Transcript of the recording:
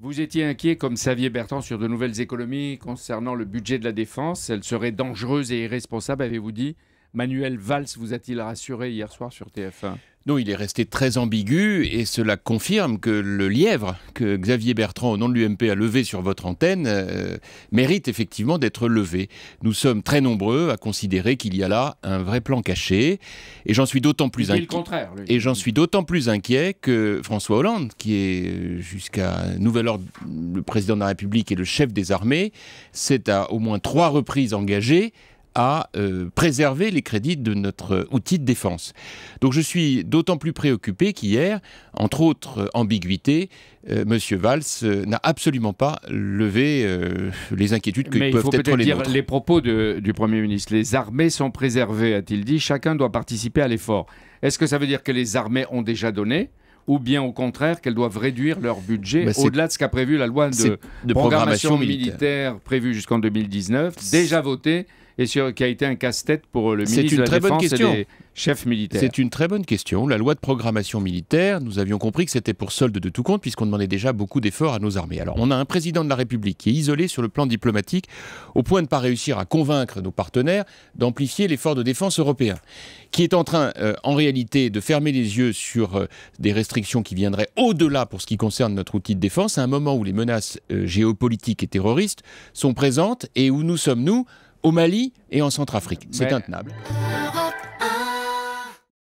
Vous étiez inquiet, comme Xavier Bertrand, sur de nouvelles économies concernant le budget de la défense. Elles seraient dangereuses et irresponsables, avez-vous dit Manuel Valls vous a-t-il rassuré hier soir sur TF1 non, il est resté très ambigu et cela confirme que le lièvre que Xavier Bertrand, au nom de l'UMP, a levé sur votre antenne euh, mérite effectivement d'être levé. Nous sommes très nombreux à considérer qu'il y a là un vrai plan caché et j'en suis d'autant plus inquiet. Et j'en suis d'autant plus inquiet que François Hollande, qui est euh, jusqu'à nouvel ordre le président de la République et le chef des armées, s'est à au moins trois reprises engagé à euh, préserver les crédits de notre euh, outil de défense. Donc je suis d'autant plus préoccupé qu'hier, entre autres euh, ambiguïtés, M. Valls n'a absolument pas levé les inquiétudes que peuvent être les dire les propos du Premier ministre. Les armées sont préservées, a-t-il dit. Chacun doit participer à l'effort. Est-ce que ça veut dire que les armées ont déjà donné ou bien au contraire qu'elles doivent réduire leur budget au-delà de ce qu'a prévu la loi de, programmation, militaire, prévue jusqu'en 2019, déjà votée et qui a été un casse-tête pour euh, le ministre de la Défense et C'est une très bonne question. La loi de programmation militaire, nous avions compris que c'était pour solde de tout compte, puisqu'on demandait déjà beaucoup d'efforts à nos armées. Alors, on a un président de la République qui est isolé sur le plan diplomatique, au point de ne pas réussir à convaincre nos partenaires d'amplifier l'effort de défense européen, qui est en train, euh, en réalité, de fermer les yeux sur euh, des restrictions qui viendraient au-delà pour ce qui concerne notre outil de défense, à un moment où les menaces géopolitiques et terroristes sont présentes et où nous sommes, nous, au Mali et en Centrafrique. C'est intenable.